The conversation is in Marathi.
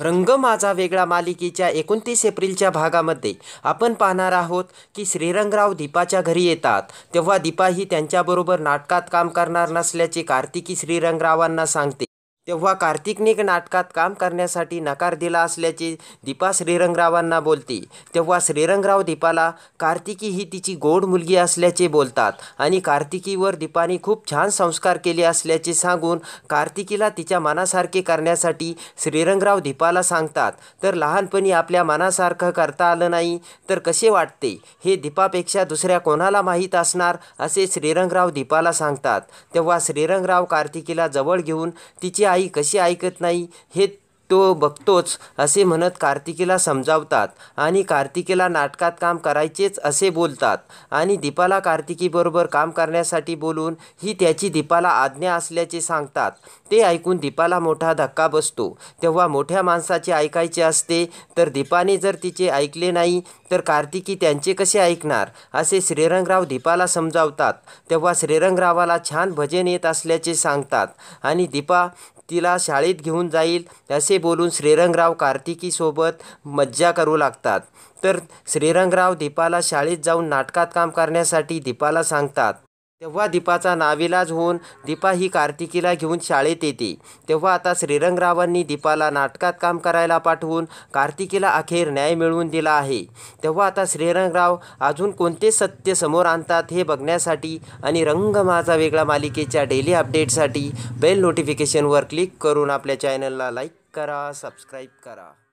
रंग माझा वेगळा मालिकेच्या एकोणतीस एप्रिलच्या भागामध्ये आपण पाहणार आहोत की श्रीरंगराव दीपाच्या घरी येतात तेव्हा दीपा ही त्यांच्याबरोबर नाटकात काम करणार नसल्याचे कार्तिकी श्रीरंगरावांना सांगते तेव्हा कार्तिकने नाटकात काम करण्यासाठी नकार दिला असल्याचे दीपा श्रीरंगरावांना बोलते तेव्हा श्रीरंगराव दीपाला कार्तिकी ही तिची गोड मुलगी असल्याचे बोलतात आणि कार्तिकीवर दीपाने खूप छान संस्कार केले असल्याचे सांगून कार्तिकीला तिच्या मनासारखे करण्यासाठी श्रीरंगराव दीपाला सांगतात तर लहानपणी आपल्या मनासारखं करता आलं नाही तर कसे वाटते हे दीपापेक्षा दुसऱ्या कोणाला माहीत असणार असे श्रीरंगराव दीपाला सांगतात तेव्हा श्रीरंगराव कार्तिकीला जवळ घेऊन तिची आई कशी ऐकत नाही हे तो बघतोच असे म्हणत कार्तिकीला समजावतात आणि कार्तिकीला नाटकात काम करायचेच असे बोलतात आणि दीपाला कार्तिकीबरोबर काम करण्यासाठी बोलून ही त्याची दीपाला आज्ञा असल्याचे सांगतात ते ऐकून दीपाला मोठा धक्का बसतो तेव्हा मोठ्या माणसाचे ऐकायचे असते तर दीपाने जर तिचे ऐकले नाही तर कार्तिकी त्यांचे कसे ऐकणार असे श्रीरंगराव दीपाला समजावतात तेव्हा श्रीरंगरावाला छान भजन येत असल्याचे सांगतात आणि दीपा तिला शाळेत घेऊन जाईल असे बोलून श्रीरंगराव कार्तिकीसोबत मज्जा करू लागतात तर श्रीरंगराव दीपाला शाळेत जाऊन नाटकात काम करण्यासाठी दीपाला सांगतात तेव्हा दीपाचा नाविलाज होऊन दीपा ही कार्तिकीला घेऊन शाळेत येते तेव्हा आता श्रीरंगरावांनी दीपाला नाटकात काम करायला पाठवून कार्तिकीला अखेर न्याय मिळवून दिला आहे तेव्हा आता श्रीरंगराव अजून कोणते सत्य समोर आणतात हे बघण्यासाठी आणि रंग माझा वेगळा मालिकेच्या डेली अपडेटसाठी बेल नोटिफिकेशनवर क्लिक करून आपल्या चॅनलला लाईक करा सबस्क्राईब करा